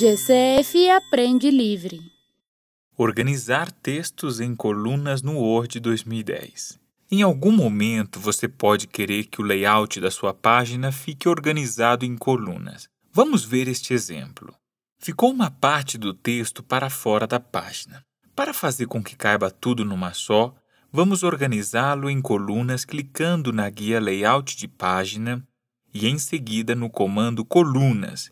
GCF Aprende Livre. Organizar textos em colunas no Word 2010. Em algum momento você pode querer que o layout da sua página fique organizado em colunas. Vamos ver este exemplo. Ficou uma parte do texto para fora da página. Para fazer com que caiba tudo numa só, vamos organizá-lo em colunas clicando na guia Layout de Página e em seguida no comando colunas.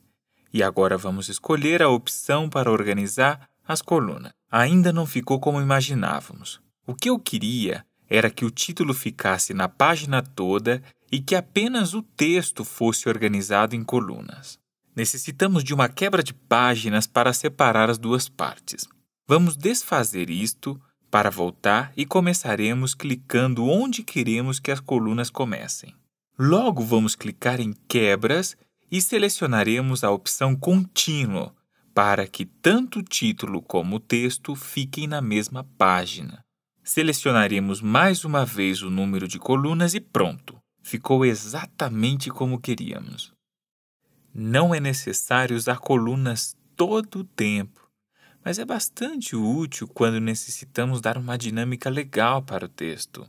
E agora vamos escolher a opção para organizar as colunas. Ainda não ficou como imaginávamos. O que eu queria era que o título ficasse na página toda e que apenas o texto fosse organizado em colunas. Necessitamos de uma quebra de páginas para separar as duas partes. Vamos desfazer isto para voltar e começaremos clicando onde queremos que as colunas comecem. Logo vamos clicar em Quebras e selecionaremos a opção Contínuo para que tanto o título como o texto fiquem na mesma página. Selecionaremos mais uma vez o número de colunas e pronto! Ficou exatamente como queríamos. Não é necessário usar colunas todo o tempo, mas é bastante útil quando necessitamos dar uma dinâmica legal para o texto.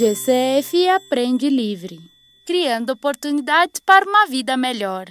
GCF Aprende Livre, criando oportunidades para uma vida melhor.